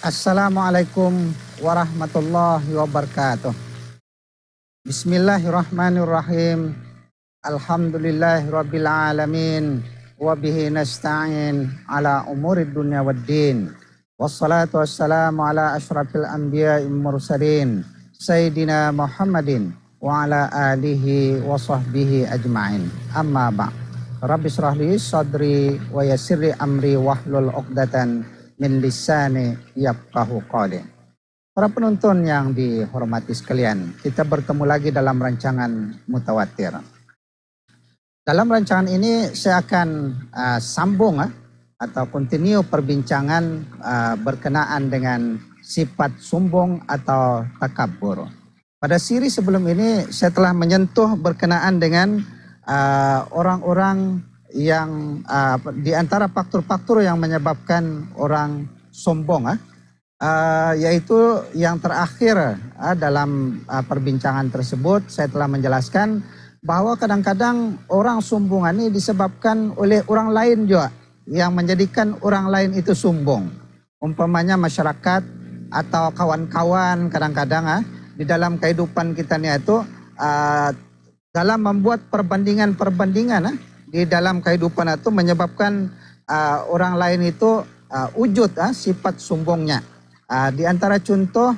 Assalamualaikum warahmatullahi wabarakatuh. Bismillahirrahmanirrahim. Alhamdulillahirabbil alamin wa bihi nasta'in ala umurid dunya waddin. Wassalatu wassalamu ala asyrafil anbiya'i mursalin sayyidina Muhammadin wa ala alihi wa sahbihi ajma'in. Amma ba. Rabbi israh sadri wa yassir amri wahlul 'uqdatan min lisani yabkahu qalin. Para penonton yang dihormati sekalian, kita bertemu lagi dalam rancangan mutawatir. Dalam rancangan ini saya akan uh, sambung uh, atau continue perbincangan uh, berkenaan dengan sifat sombong atau takabur. Pada siri sebelum ini saya telah menyentuh berkenaan dengan orang -orang yang uh, di antara faktor-faktor yang menyebabkan orang sombong uh, yaitu yang terakhir uh, dalam uh, perbincangan tersebut saya telah menjelaskan bahwa kadang-kadang orang sombong ini disebabkan oleh orang lain juga yang menjadikan orang lain itu sombong umpamanya masyarakat atau kawan-kawan kadang-kadang uh, di dalam kehidupan kita ini itu uh, dalam membuat perbandingan-perbandingan uh, di dalam kehidupan itu menyebabkan uh, orang lain itu uh, wujud uh, sifat sombongnya. Uh, di antara contoh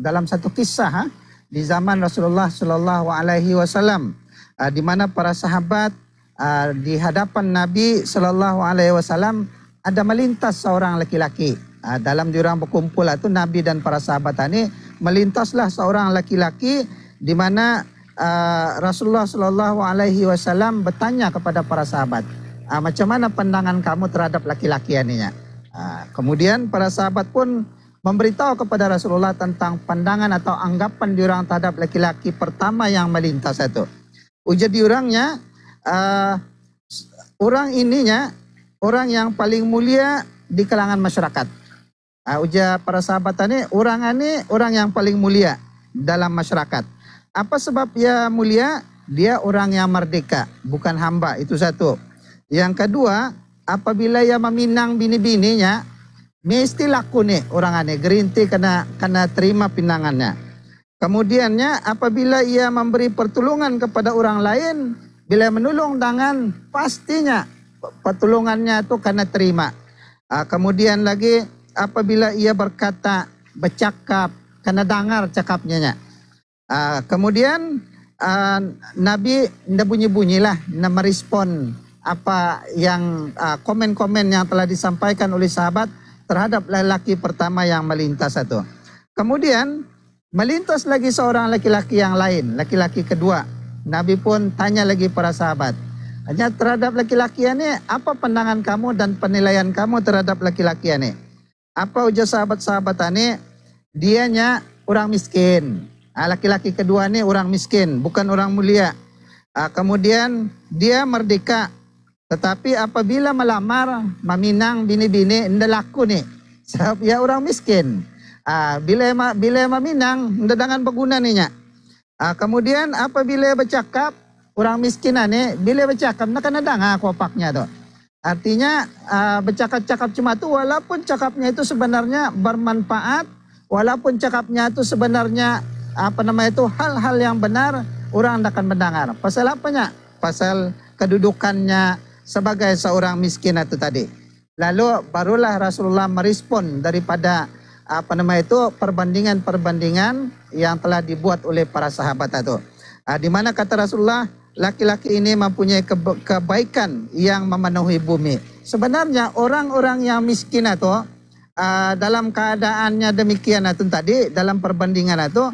dalam satu kisah uh, di zaman Rasulullah Shallallahu Alaihi Wasallam, uh, di mana para sahabat uh, di hadapan Nabi Shallallahu Alaihi Wasallam ada melintas seorang laki-laki. Uh, dalam diorang berkumpul itu Nabi dan para sahabat ini melintaslah seorang laki-laki di mana Eh, Rasulullah Shallallahu Alaihi Wasallam bertanya kepada para sahabat, uh, macam mana pandangan kamu terhadap laki-laki aninya? Uh, ah, kemudian para sahabat pun memberitahu kepada Rasulullah tentang pandangan atau anggapan diorang terhadap laki-laki pertama yang melintas itu. Ujar diorangnya, uh, eh, orang ininya orang yang paling mulia di kalangan masyarakat. Uh, ujar para sahabat ini, orang ini orang yang paling mulia dalam masyarakat. Apa sebab ya mulia? Dia orang yang merdeka, bukan hamba. Itu satu. Yang kedua, apabila ia meminang bini-bininya, mesti laku nih orang aneh. Gerinti kena, kena terima pinangannya. Kemudiannya, apabila ia memberi pertolongan kepada orang lain, bila menolong dengan pastinya pertolongannya itu kena terima. Ah, kemudian lagi, apabila ia berkata, bercakap, kena dengar cakapnya. Uh, kemudian uh, Nabi tidak bunyi-bunyilah merespon apa yang komen ah, komen-komen yang telah disampaikan oleh sahabat terhadap lelaki pertama yang melintas itu. Kemudian melintas lagi seorang laki-laki yang lain, laki-laki kedua. Nabi pun tanya lagi para sahabat. Hanya terhadap laki-laki ini apa pandangan kamu dan penilaian kamu terhadap laki-laki ini? Apa ujar sahabat-sahabat ini? Dianya orang miskin. Ah, laki-laki kedua ini orang miskin, bukan orang mulia. Ah, kemudian dia merdeka, tetapi apabila melamar meminang bini-bini ndak laku nih. Sebab ya orang miskin. Ah, bila bila meminang, ndak dengan berguna nih Kemudian apabila bercakap orang miskin nih, bila bercakap tidak kena dengar kopaknya tuh. Artinya bercakap-cakap cuma itu walaupun cakapnya itu sebenarnya bermanfaat, walaupun cakapnya itu sebenarnya apa nama itu hal-hal yang benar orang akan mendengar. Pasal apa apanya? Pasal kedudukannya sebagai seorang miskin itu tadi. Lalu barulah Rasulullah merespon daripada apa nama itu perbandingan-perbandingan yang telah dibuat oleh para sahabat itu. Ah, di mana kata Rasulullah laki-laki ini mempunyai kebaikan yang memenuhi bumi. Sebenarnya orang-orang yang miskin itu ah, dalam keadaannya demikian itu tadi dalam perbandingan itu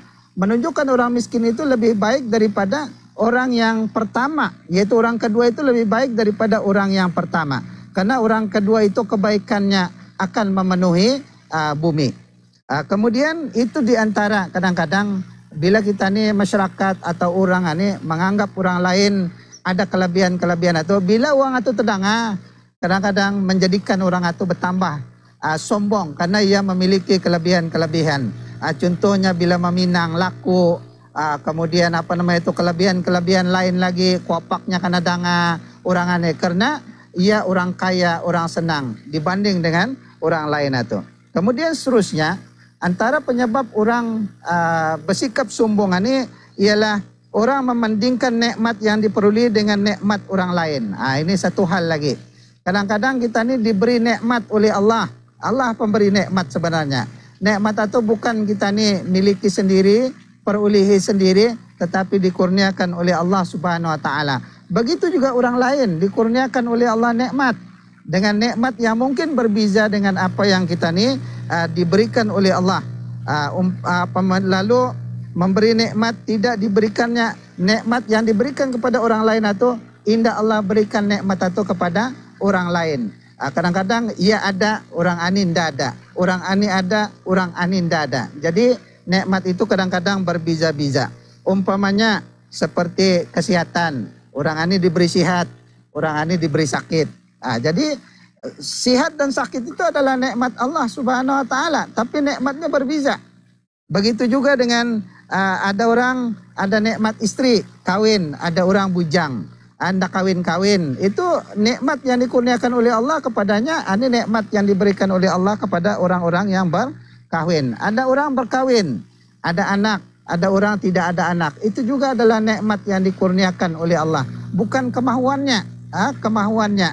Menunjukkan orang miskin itu lebih baik daripada orang yang pertama, yaitu orang kedua itu lebih baik daripada orang yang pertama. Karena orang kedua itu kebaikannya akan memenuhi uh, bumi. Uh, kemudian itu diantara kadang-kadang bila kita nih masyarakat atau orang ini menganggap orang lain ada kelebihan-kelebihan atau bila uang itu terdengar ah, kadang-kadang menjadikan orang itu bertambah uh, sombong karena ia memiliki kelebihan-kelebihan. Uh, contohnya bila meminang laku, uh, kemudian apa namanya itu kelebihan-kelebihan lain lagi, kuapaknya karena danga orang aneh. Karena ia orang kaya, orang senang dibanding dengan orang lain itu. Kemudian seterusnya, antara penyebab orang uh, bersikap sombong ini ialah orang memandingkan nikmat yang diperoleh dengan nikmat orang lain. Uh, ini satu hal lagi. Kadang-kadang kita ini diberi nikmat oleh Allah. Allah pemberi nikmat sebenarnya. Nikmat itu bukan kita nih miliki sendiri, perulihi sendiri, tetapi dikurniakan oleh Allah Subhanahu wa taala. Begitu juga orang lain dikurniakan oleh Allah nikmat. Dengan nikmat yang mungkin berbeza dengan apa yang kita nih ah, uh, diberikan oleh Allah. Uh, um, uh, lalu memberi nikmat tidak diberikannya nikmat yang diberikan kepada orang lain atau indah Allah berikan nikmat atau kepada orang lain. Ah, kadang-kadang ia ada, orang anin tidak ada. Orang ani ada, orang anin tidak ada. Jadi nikmat itu kadang-kadang berbiza-biza Umpamanya seperti kesehatan. Orang ani diberi sehat, orang ani diberi sakit. Nah, jadi sehat dan sakit itu adalah nikmat Allah Subhanahu wa taala, tapi nikmatnya berbiza Begitu juga dengan uh, ada orang ada nikmat istri, kawin, ada orang bujang. Anda kawin-kawin. Itu nikmat yang dikurniakan oleh Allah kepadanya. Ini nikmat yang diberikan oleh Allah kepada orang-orang yang berkawin. Ada orang berkawin, ada anak, ada orang tidak ada anak. Itu juga adalah nikmat yang dikurniakan oleh Allah. Bukan kemahuannya, ah, kemahuannya.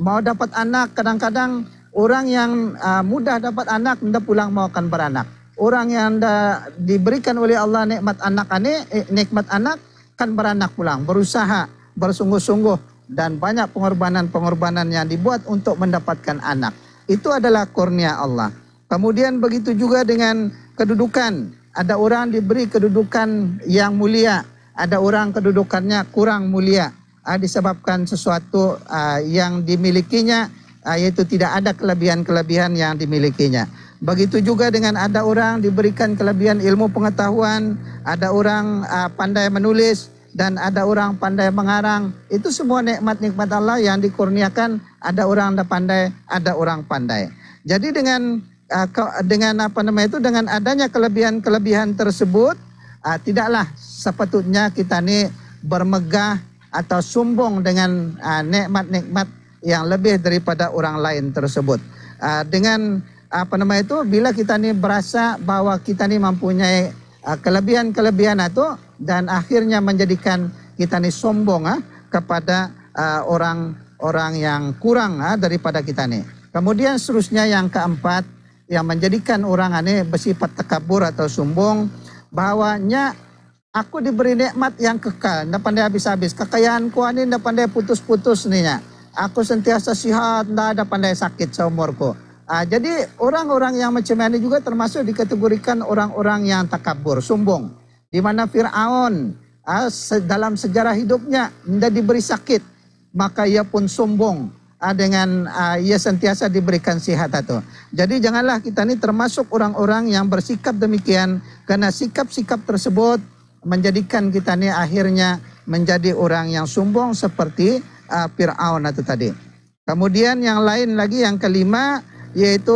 Mau dapat anak kadang-kadang orang yang uh, mudah dapat anak, anda pulang mau akan beranak. Orang yang anda diberikan oleh Allah nikmat anak ini eh, nikmat anak kan beranak pulang, berusaha bersungguh-sungguh dan banyak pengorbanan-pengorbanan yang dibuat untuk mendapatkan anak. Itu adalah kurnia Allah. Kemudian begitu juga dengan kedudukan. Ada orang diberi kedudukan yang mulia, ada orang kedudukannya kurang mulia. Ah, disebabkan sesuatu ah, yang dimilikinya ah, yaitu tidak ada kelebihan-kelebihan yang dimilikinya. Begitu juga dengan ada orang diberikan kelebihan ilmu pengetahuan, ada orang pandai menulis, dan ada orang pandai mengarang. Itu semua nikmat-nikmat Allah yang dikurniakan. Ada orang yang pandai, ada orang pandai. Jadi dengan ah, dengan apa namanya itu dengan adanya kelebihan-kelebihan tersebut ah, tidaklah sepatutnya kita ini bermegah atau sombong dengan ah, nikmat-nikmat yang lebih daripada orang lain tersebut. dengan apa namanya itu bila kita ini berasa bahwa kita ini mempunyai kelebihan-kelebihan atau dan akhirnya menjadikan kita ini sombong ah, kepada orang-orang ah, uh, yang kurang ah, daripada kita ini. Kemudian seterusnya yang keempat yang menjadikan orang ini ah, bersifat tekabur atau sombong bahwanya aku diberi nikmat yang kekal, tidak pandai habis-habis. Kekayaanku ini ah, tidak pandai putus-putus nih ya. Aku sentiasa sehat, tidak ada pandai sakit seumurku. Ah, jadi orang-orang yang macam ini juga termasuk dikategorikan orang-orang yang takabur, sombong. Di mana Fir'aun ah, dalam sejarah hidupnya tidak diberi sakit. Maka ia pun sombong ah, dengan ah, ia sentiasa diberikan sihat itu. Jadi janganlah kita ini termasuk orang-orang yang bersikap demikian karena sikap-sikap tersebut menjadikan kita ini akhirnya menjadi orang yang sombong seperti Fir'aun atau tadi. Kemudian yang lain lagi yang kelima yaitu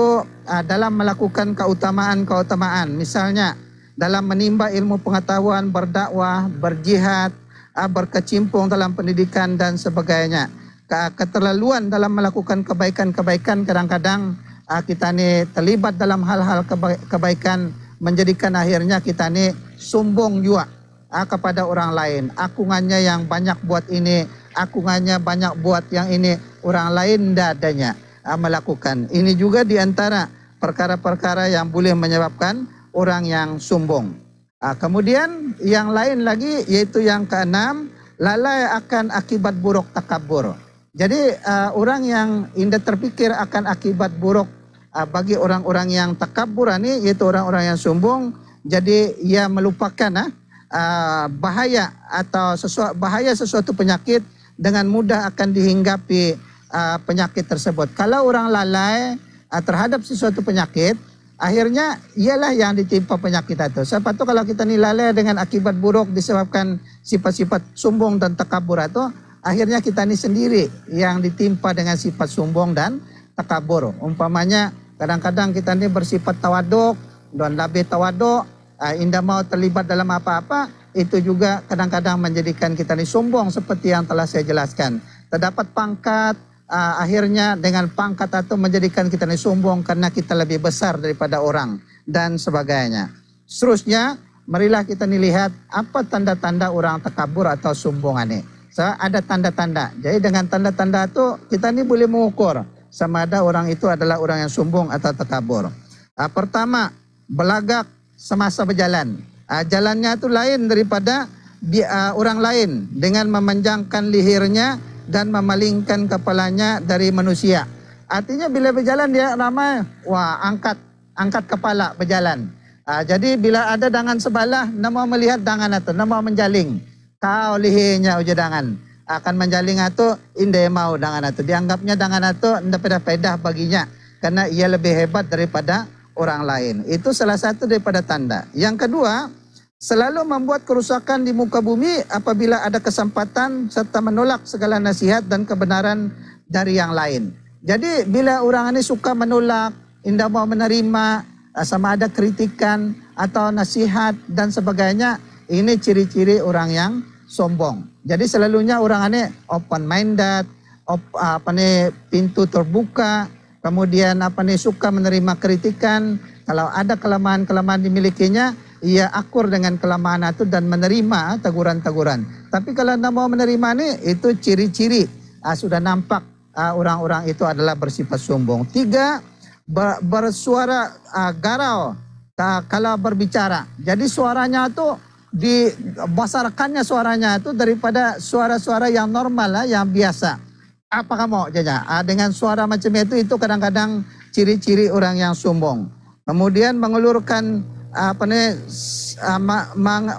dalam melakukan keutamaan-keutamaan. Misalnya dalam menimba ilmu pengetahuan, berdakwah, berjihad, ah, berkecimpung dalam pendidikan dan sebagainya. Keterlaluan dalam melakukan kebaikan-kebaikan kadang-kadang ah, kita ini terlibat dalam hal-hal kebaikan menjadikan akhirnya kita ini sombong juga ah, kepada orang lain. Akungannya yang banyak buat ini, akungannya banyak buat yang ini, orang lain tidak adanya melakukan. Ini juga diantara perkara-perkara yang boleh menyebabkan orang yang sombong. Uh, kemudian yang lain lagi yaitu yang keenam lalai akan akibat buruk takabur. Jadi uh, orang yang indah terpikir akan akibat buruk uh, bagi orang-orang yang takabur ini yaitu orang-orang yang sombong. Jadi ia melupakan uh, bahaya atau sesuatu bahaya sesuatu penyakit dengan mudah akan dihinggapi uh, penyakit tersebut. Kalau orang lalai uh, terhadap sesuatu penyakit, Akhirnya ialah yang ditimpa penyakit itu. Sebab itu kalau kita nilai dengan akibat buruk disebabkan sifat-sifat sombong dan takabur itu, akhirnya kita ini sendiri yang ditimpa dengan sifat sombong dan takabur. Umpamanya kadang-kadang kita ini bersifat tawaduk dan lebih tawaduk, ah, indah mau terlibat dalam apa-apa, itu juga kadang-kadang menjadikan kita ini sombong seperti yang telah saya jelaskan. Terdapat pangkat, uh, akhirnya dengan pangkat atau menjadikan kita ini sombong karena kita lebih besar daripada orang dan sebagainya. Seterusnya, marilah kita ini lihat apa tanda-tanda orang takabur atau sombong ini. So, ada tanda-tanda. Jadi dengan tanda-tanda itu kita ini boleh mengukur sama ada orang itu adalah orang yang sombong atau takabur. Uh, ah, pertama, belagak semasa berjalan. Uh, jalannya itu lain daripada di, uh, orang lain dengan memanjangkan lihirnya dan memalingkan kepalanya dari manusia. Artinya bila berjalan dia ramai, wah angkat angkat kepala berjalan. Ha, ah, jadi bila ada dangan sebelah, nama melihat dangan itu, nama menjaling. Kau lihinya uji dangan. Akan menjaling itu, indah mau dangan itu. Dianggapnya dangan itu, tidak pedah-pedah baginya. Karena ia lebih hebat daripada orang lain. Itu salah satu daripada tanda. Yang kedua, selalu membuat kerusakan di muka bumi apabila ada kesempatan serta menolak segala nasihat dan kebenaran dari yang lain. Jadi bila orang ini suka menolak, indah mau menerima, eh, sama ada kritikan atau nasihat dan sebagainya, ini ciri-ciri orang yang sombong. Jadi selalunya orang ini open minded, op, apa nih pintu terbuka, kemudian apa nih suka menerima kritikan. Kalau ada kelemahan-kelemahan dimilikinya, ia akur dengan kelemahan itu dan menerima teguran-teguran. Tapi kalau anda mau menerima ini, itu ciri-ciri uh, sudah nampak ah, orang-orang uh, itu adalah bersifat sombong. Tiga, ber, bersuara uh, garau uh, kalau berbicara. Jadi suaranya itu dibasarkannya suaranya itu daripada suara-suara yang normal lah, yang biasa. Apa kamu jaja? Uh, dengan suara macam itu itu kadang-kadang ciri-ciri orang yang sombong. Kemudian mengelurkan apa namanya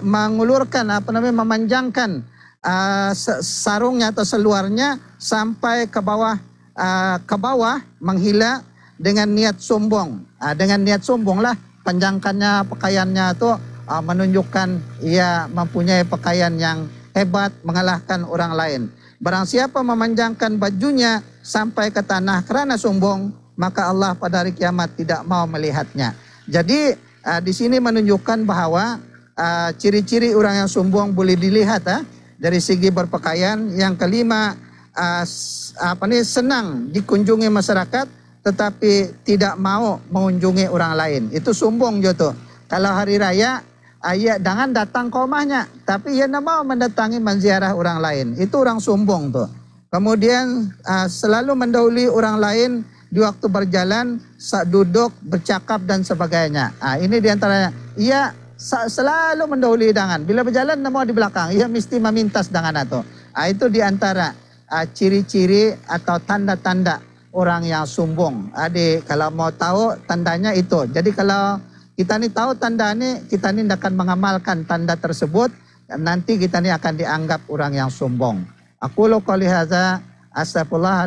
ah, mengulurkan apa namanya memanjangkan ah, sarungnya atau seluarnya sampai ke bawah uh, ke bawah menghila dengan niat sombong. dengan niat sombong lah panjangkannya pakaiannya itu menunjukkan ia mempunyai pakaian yang hebat mengalahkan orang lain. Barang siapa memanjangkan bajunya sampai ke tanah kerana sombong, maka Allah pada hari kiamat tidak mau melihatnya. Jadi uh, di sini menunjukkan bahwa ah, ciri-ciri uh, orang yang sombong boleh dilihat uh, dari segi berpakaian. Yang kelima, uh, apa nih senang dikunjungi masyarakat tetapi tidak mau mengunjungi orang lain. Itu sombong juga Kalau hari raya, ia ya, jangan datang ke rumahnya, tapi ia ya tidak mau mendatangi menziarah orang lain. Itu orang sombong tuh. Kemudian uh, selalu mendahului orang lain di waktu berjalan duduk bercakap dan sebagainya. Nah, ini diantaranya. Ia selalu mendahului hidangan. Bila berjalan nama di belakang, ia mesti meminta sedangkan itu. Nah, itu diantara ah, ciri-ciri uh, atau tanda-tanda orang yang sombong. Jadi kalau mau tahu tandanya itu. Jadi kalau kita ini tahu tanda ini, kita ini akan mengamalkan tanda tersebut. Nanti kita ini akan dianggap orang yang sumbong Aku lo kali haza astagfirullah